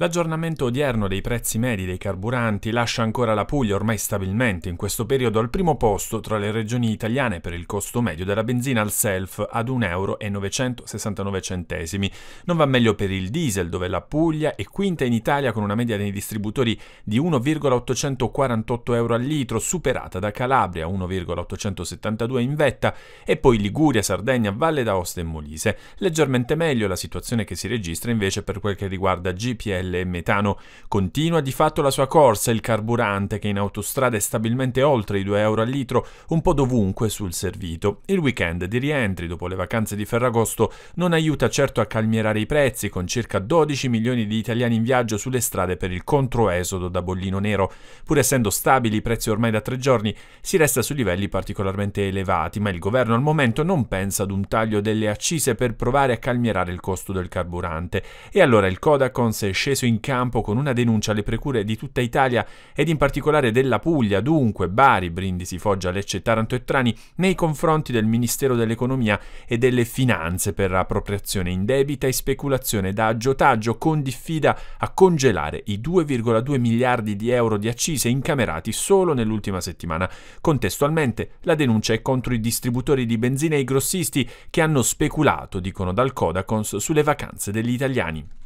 L'aggiornamento odierno dei prezzi medi dei carburanti lascia ancora la Puglia ormai stabilmente in questo periodo al primo posto tra le regioni italiane per il costo medio della benzina al self ad 1,969 euro. Non va meglio per il diesel dove la Puglia è quinta in Italia con una media dei distributori di 1,848 euro al litro superata da Calabria 1,872 in vetta e poi Liguria, Sardegna, Valle d'Aosta e Molise. Leggermente meglio la situazione che si registra invece per quel che riguarda GPL il metano continua di fatto la sua corsa, il carburante che in autostrada è stabilmente oltre i 2 euro al litro un po' dovunque sul servito. Il weekend di rientri dopo le vacanze di Ferragosto non aiuta certo a calmierare i prezzi, con circa 12 milioni di italiani in viaggio sulle strade per il controesodo da bollino nero. Pur essendo stabili i prezzi ormai da tre giorni, si resta su livelli particolarmente elevati, ma il governo al momento non pensa ad un taglio delle accise per provare a calmierare il costo del carburante. E allora il Codacons è sceso preso in campo con una denuncia alle precure di tutta Italia ed in particolare della Puglia, dunque Bari, Brindisi, Foggia, Lecce, Taranto e Trani, nei confronti del Ministero dell'Economia e delle Finanze per appropriazione indebita e speculazione da aggiotaggio con diffida a congelare i 2,2 miliardi di euro di accise incamerati solo nell'ultima settimana. Contestualmente la denuncia è contro i distributori di benzina e i grossisti che hanno speculato, dicono dal Codacons, sulle vacanze degli italiani.